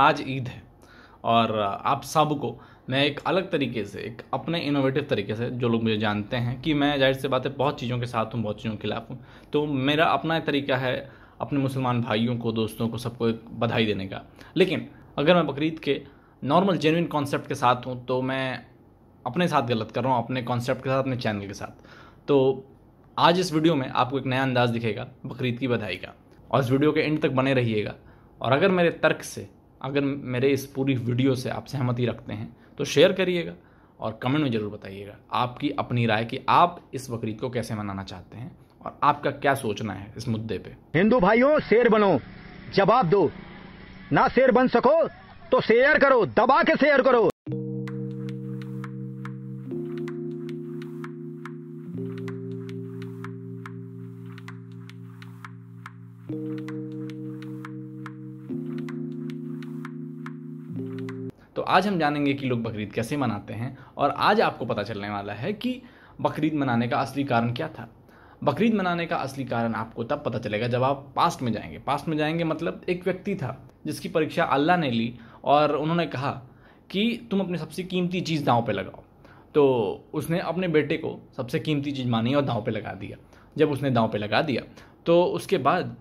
आज ईद है और आप सबको मैं एक अलग तरीके से एक अपने इनोवेटिव तरीके से जो लोग मुझे जानते हैं कि मैं जाहिर सी बात है बहुत चीज़ों के साथ हूँ बहुत चीज़ों के खिलाफ हूँ तो मेरा अपना तरीका है अपने मुसलमान भाइयों को दोस्तों को सबको एक बधाई देने का लेकिन अगर मैं बकरीद के नॉर्मल जेनविन कॉन्सेप्ट के साथ हूँ तो मैं अपने साथ गलत कर रहा हूँ अपने कॉन्सेप्ट के साथ अपने चैनल के साथ तो आज इस वीडियो में आपको एक नया अंदाज़ दिखेगा बकरीद की बधाई का और इस वीडियो के एंड तक बने रहिएगा और अगर मेरे तर्क से अगर मेरे इस पूरी वीडियो से आप सहमति रखते हैं तो शेयर करिएगा और कमेंट में ज़रूर बताइएगा आपकी अपनी राय कि आप इस बकरीद को कैसे मनाना चाहते हैं और आपका क्या सोचना है इस मुद्दे पे हिंदू भाइयों शेर बनो जवाब दो ना शेर बन सको तो शेयर करो दबा के शेयर करो तो आज हम जानेंगे कि लोग बकरीद कैसे मनाते हैं और आज आपको पता चलने वाला है कि बकरीद मनाने का असली कारण क्या था बकरीद मनाने का असली कारण आपको तब पता चलेगा जब आप पास्ट में जाएंगे पास्ट में जाएंगे मतलब एक व्यक्ति था जिसकी परीक्षा अल्लाह ने ली और उन्होंने कहा कि तुम अपनी सबसे कीमती चीज़ दांव पे लगाओ तो उसने अपने बेटे को सबसे कीमती चीज़ मानी और दांव पे लगा दिया जब उसने दांव पे लगा दिया तो उसके बाद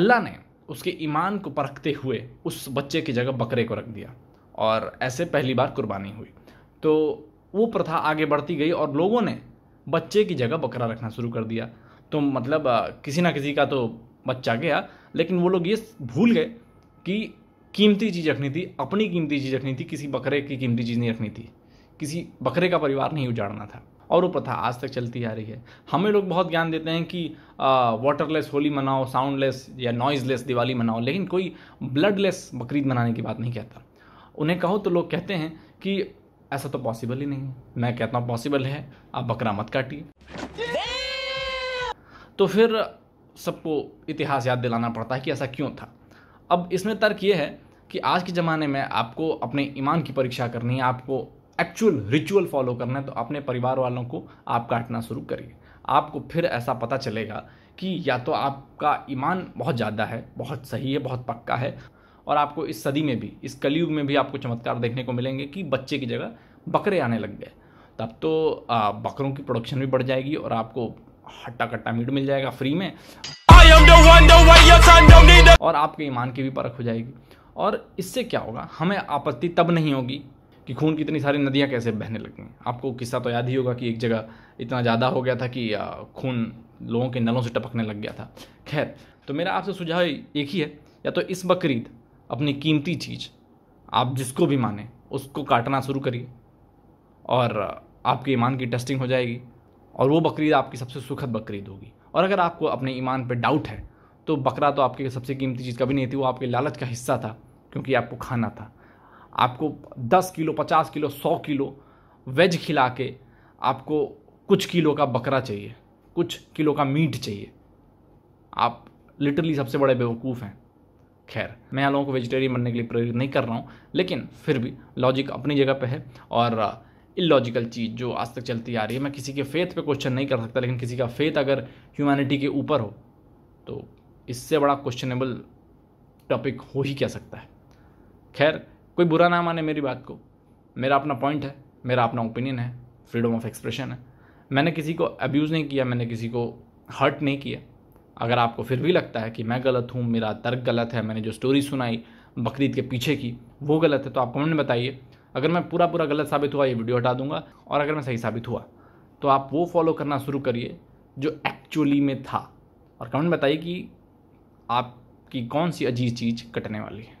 अल्लाह ने उसके ईमान को परखते हुए उस बच्चे की जगह बकरे को रख दिया और ऐसे पहली बार कुर्बानी हुई तो वो प्रथा आगे बढ़ती गई और लोगों ने बच्चे की जगह बकरा रखना शुरू कर दिया तो मतलब किसी ना किसी का तो बच्चा गया लेकिन वो लोग ये भूल गए कि कीमती चीज़ रखनी थी अपनी कीमती चीज़ रखनी थी किसी बकरे की कीमती चीज़ नहीं रखनी थी किसी बकरे का परिवार नहीं उजाड़ना था और वो प्रथा आज तक चलती आ रही है हमें लोग बहुत ज्ञान देते हैं कि वाटरलेस होली मनाओ साउंडलेस या नॉइजलेस दिवाली मनाओ लेकिन कोई ब्लडलेस बकरीद मनाने की बात नहीं कहता उन्हें कहो तो लोग कहते हैं कि ऐसा तो पॉसिबल ही नहीं है मैं कहता हूँ पॉसिबल है आप बकरा मत काटिए तो फिर सबको इतिहास याद दिलाना पड़ता है कि ऐसा क्यों था अब इसमें तर्क ये है कि आज के ज़माने में आपको अपने ईमान की परीक्षा करनी है आपको एक्चुअल रिचुअल फॉलो करना है तो अपने परिवार वालों को आप काटना शुरू करिए आपको फिर ऐसा पता चलेगा कि या तो आपका ईमान बहुत ज़्यादा है बहुत सही है बहुत पक्का है और आपको इस सदी में भी इस कलयुग में भी आपको चमत्कार देखने को मिलेंगे कि बच्चे की जगह बकरे आने लग गए तब तो बकरों की प्रोडक्शन भी बढ़ जाएगी और आपको हट्टा कट्टा मीट मिल जाएगा फ्री में और आपके ईमान की भी परख हो जाएगी और इससे क्या होगा हमें आपत्ति तब नहीं होगी कि खून की इतनी सारी नदियाँ कैसे बहने लगें आपको किस्सा तो याद ही होगा कि एक जगह इतना ज़्यादा हो गया था कि खून लोगों के नलों से टपकने लग गया था खैर तो मेरा आपसे सुझाव एक ही है या तो इस बकरीद अपनी कीमती चीज़ आप जिसको भी माने उसको काटना शुरू करिए और आपके ईमान की टेस्टिंग हो जाएगी और वो बकरीद आपकी सबसे सुखद बकरीद होगी और अगर आपको अपने ईमान पर डाउट है तो बकरा तो आपकी सबसे कीमती चीज़ कभी नहीं थी वो आपके लालच का हिस्सा था क्योंकि आपको खाना था आपको दस किलो पचास किलो सौ किलो वेज खिला के आपको कुछ किलो का बकरा चाहिए कुछ किलो का मीट चाहिए आप लिटरली सबसे बड़े बेवकूफ़ हैं खैर मैं लोगों को वेजिटेरियन बनने के लिए प्रेरित नहीं कर रहा हूँ लेकिन फिर भी लॉजिक अपनी जगह पे है और इलॉजिकल uh, चीज़ जो आज तक चलती आ रही है मैं किसी के फेथ पे क्वेश्चन नहीं कर सकता लेकिन किसी का फेथ अगर ह्यूमैनिटी के ऊपर हो तो इससे बड़ा क्वेश्चनेबल टॉपिक हो ही क्या सकता है खैर कोई बुरा ना माने मेरी बात को मेरा अपना पॉइंट है मेरा अपना ओपिनियन है फ्रीडम ऑफ एक्सप्रेशन है मैंने किसी को अब्यूज़ नहीं किया मैंने किसी को हर्ट नहीं किया अगर आपको फिर भी लगता है कि मैं गलत हूँ मेरा तर्क गलत है मैंने जो स्टोरी सुनाई बकरीद के पीछे की वो गलत है तो आप कमेंट में बताइए अगर मैं पूरा पूरा गलत साबित हुआ ये वीडियो हटा दूंगा और अगर मैं सही साबित हुआ तो आप वो फॉलो करना शुरू करिए जो एक्चुअली में था और कमेंट बताइए कि आपकी कौन सी अजीब चीज़ कटने वाली है